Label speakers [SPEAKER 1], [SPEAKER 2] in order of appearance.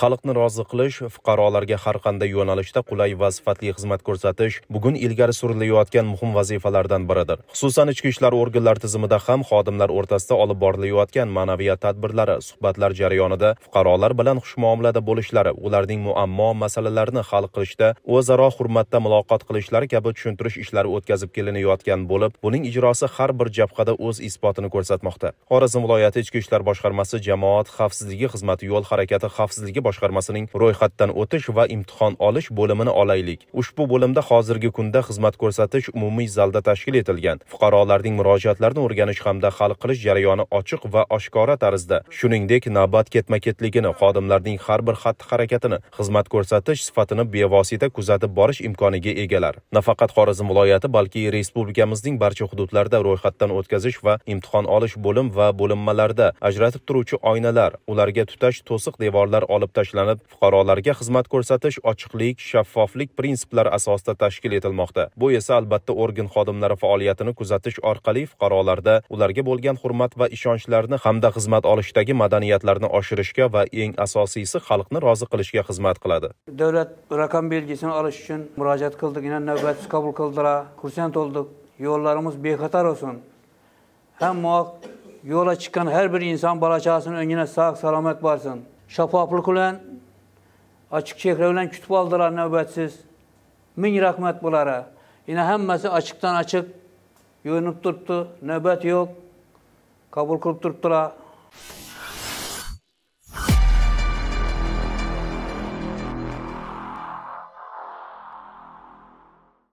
[SPEAKER 1] xalqni rozi qilish fuqarolarga har qanday yo'nalishda qulay va sifatli xizmat ko'rsatish bugun ilgari surilayotgan muhim vazifalardan biridir xususan ichki ishlar organlari tizimida ham xodimlar o'rtasida olib borilayotgan ma'naviyat tadbirlari suhbatlar jarayonida fuqarolar bilan xushmuomalada bo'lishlari ularning muammo masalalarini hal qilishda o'zaro hurmatda muloqot qilishlari kabi tushuntirish ishlari o'tkazib kelinayotgan bo'lib buning ijrosi har bir jabhada o'z isbotini ko'rsatmoqda xorazm viloyati ichki ishlar boshqarmasi jamoat xavfsizligi xizmati yo'l harakati xavfsizligi boshqarmasining ro'yxatdan o'tish va imtihon olish bo'limini olaylik ushbu bo'limda hozirgi kunda xizmat ko'rsatish umumiy zalda tashkil etilgan fuqarolarning murojaatlarini o'rganish hamda hal qilish jarayoni ochiq va oshkora tarzda shuningdek navbat ketma ketligini xodimlarning har bir xatti harakatini xizmat ko'rsatish sifatini bevosita kuzatib borish imkoniga egalar nafaqat xorazm viloyati balki respublikamizning barcha hududlarida ro'yxatdan o'tkazish va imtihon olish bo'lim va bo'linmalarda ajratib turuvchi oynalar ularga tutash to'siq devorlar olib tashlanib fuqarolarga xizmat ko'rsatish ochiqlik shaffoflik prinsiplari asosida tashkil etilmoqda bu esa albatta organ xodimlari faoliyatini kuzatish orqali fuqarolarda ularga bo'lgan hurmat va ishonchlarni hamda xizmat olishdagi madaniyatlarni oshirishga va eng asosiysi xalqni rozi qilishga xizmat qiladi
[SPEAKER 2] davlat raqam belgisini olish uchun murojaat qildik yana navbatsiz qabul qildilar xursand bo'ldik yo'llarimiz bexatar bo'lsin hamma yo'la chiqqan har bir inson bola chaqasini o'ngina sog' salomat borsin şafaflıq ilə, açık şehrə ilə kütüb aldılar növbətsiz. Min rəhmət bunlara. Yine həmməsi açıktan açık yönüb durdu, növbət yok, kabul qılıb durdular.